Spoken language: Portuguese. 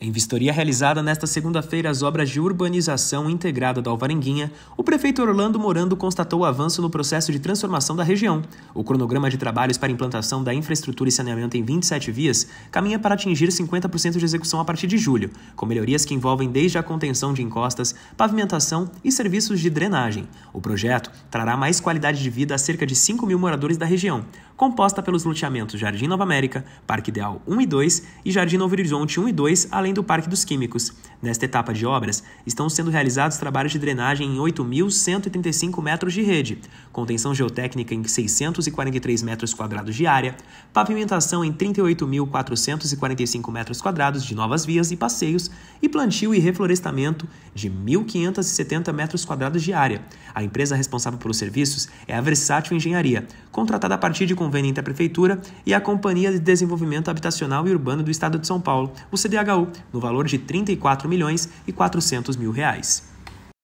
Em vistoria realizada nesta segunda-feira às obras de urbanização integrada da Alvarenguinha, o prefeito Orlando Morando constatou o avanço no processo de transformação da região. O cronograma de trabalhos para implantação da infraestrutura e saneamento em 27 vias caminha para atingir 50% de execução a partir de julho, com melhorias que envolvem desde a contenção de encostas, pavimentação e serviços de drenagem. O projeto trará mais qualidade de vida a cerca de 5 mil moradores da região composta pelos loteamentos Jardim Nova América, Parque Ideal 1 e 2 e Jardim Novo Horizonte 1 e 2, além do Parque dos Químicos. Nesta etapa de obras, estão sendo realizados trabalhos de drenagem em 8.135 metros de rede, contenção geotécnica em 643 metros quadrados de área, pavimentação em 38.445 metros quadrados de novas vias e passeios e plantio e reflorestamento de 1.570 metros quadrados de área. A empresa responsável pelos serviços é a Versátil Engenharia, contratada a partir de convênio entre a Prefeitura e a Companhia de Desenvolvimento Habitacional e Urbano do Estado de São Paulo, o CDHU, no valor de R$ 34 milhões e 400 mil reais.